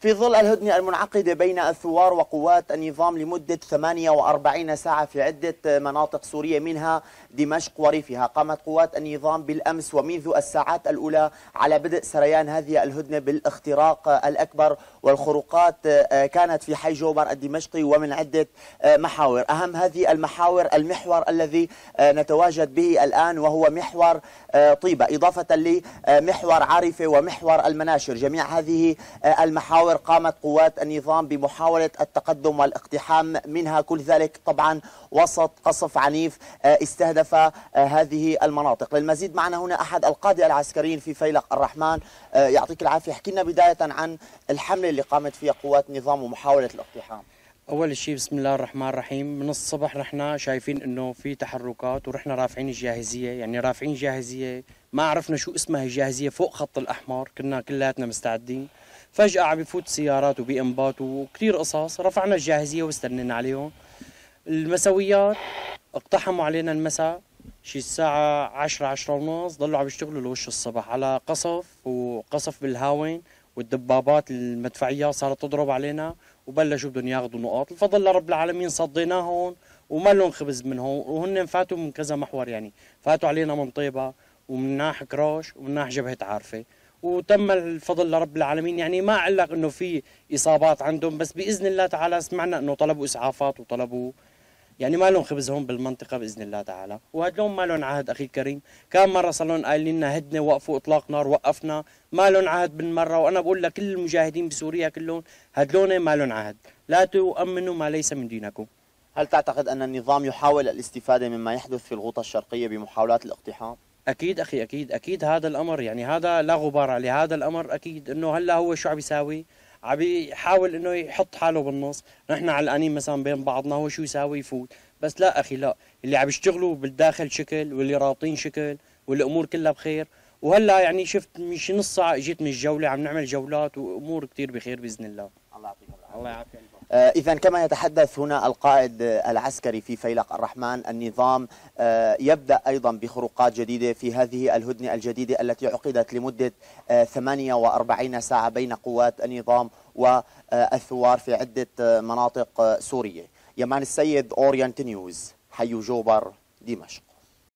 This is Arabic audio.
في ظل الهدنة المنعقدة بين الثوار وقوات النظام لمدة 48 ساعة في عدة مناطق سورية منها دمشق وريفها قامت قوات النظام بالأمس ومنذ الساعات الأولى على بدء سريان هذه الهدنة بالاختراق الأكبر والخروقات آه، كانت في حي جوبر الدمشقي ومن عدة آه، محاور أهم هذه المحاور المحور الذي آه، نتواجد به الآن وهو محور طيبة إضافة لمحور عارفة ومحور المناشر جميع هذه المحاور المجاور قامت قوات النظام بمحاولة التقدم والاقتحام منها كل ذلك طبعا وسط قصف عنيف آه، استهدف آه، هذه المناطق للمزيد معنا هنا أحد القادة العسكريين في فيلق الرحمن آه، يعطيك العافية حكينا بداية عن الحملة اللي قامت فيها قوات النظام ومحاولة الاقتحام اول شيء بسم الله الرحمن الرحيم من الصبح رحنا شايفين انه في تحركات ورحنا رافعين الجاهزيه يعني رافعين جاهزيه ما عرفنا شو اسمها الجاهزيه فوق خط الاحمر كنا كلياتنا مستعدين فجأة عم بفوت سيارات وبإنباط وكثير قصص رفعنا الجاهزية واستنينا عليهم المسويات اقتحموا علينا المساء شي الساعة عشرة عشرة ونص ضلوا عم يشتغلوا لوش الصبح على قصف وقصف بالهاون والدبابات المدفعية صارت تضرب علينا وبلشوا بدهم ياخذوا نقاط الفضل لرب العالمين صديناهم وما لهم خبز منهم وهن فاتوا من كذا محور يعني فاتوا علينا من طيبة ومن ناح كراش ومن ناح جبهة عارفة وتم الفضل لرب العالمين يعني ما علق انه في اصابات عندهم بس باذن الله تعالى سمعنا انه طلبوا اسعافات وطلبوا يعني ما لهم خبز هون بالمنطقه باذن الله تعالى لهم ما لهم عهد اخي الكريم كان مره صار لهم قايلين لنا هدنا وقفوا اطلاق نار وقفنا ما لهم عهد بالمره وانا بقول لكل المجاهدين بسوريا كلهم لهم ما لهم عهد لا تؤمنوا ما ليس من دينكم هل تعتقد ان النظام يحاول الاستفاده مما يحدث في الغوطه الشرقيه بمحاولات الاقتحام اكيد اخي اكيد اكيد هذا الامر يعني هذا لا غبار عليه هذا الامر اكيد انه هلا هو شو عم يساوي؟ عم يحاول انه يحط حاله بالنص، نحن علقانين مثلا بين بعضنا هو شو يساوي يفوت، بس لا اخي لا، اللي عم يشتغلوا بالداخل شكل واللي رابطين شكل والامور كلها بخير، وهلا يعني شفت من شي نص ساعه اجيت من الجوله عم نعمل جولات وامور كثير بخير باذن الله. الله يعطيكم العافيه الله يعافيك آه، اذا كما يتحدث هنا القائد آه، العسكري في فيلق الرحمن النظام آه، يبدا ايضا بخروقات جديده في هذه الهدنه الجديده التي عقدت لمده 48 ساعه بين قوات النظام والثوار في عده مناطق سوريه يمان السيد اورينت نيوز حي جوبر دمشق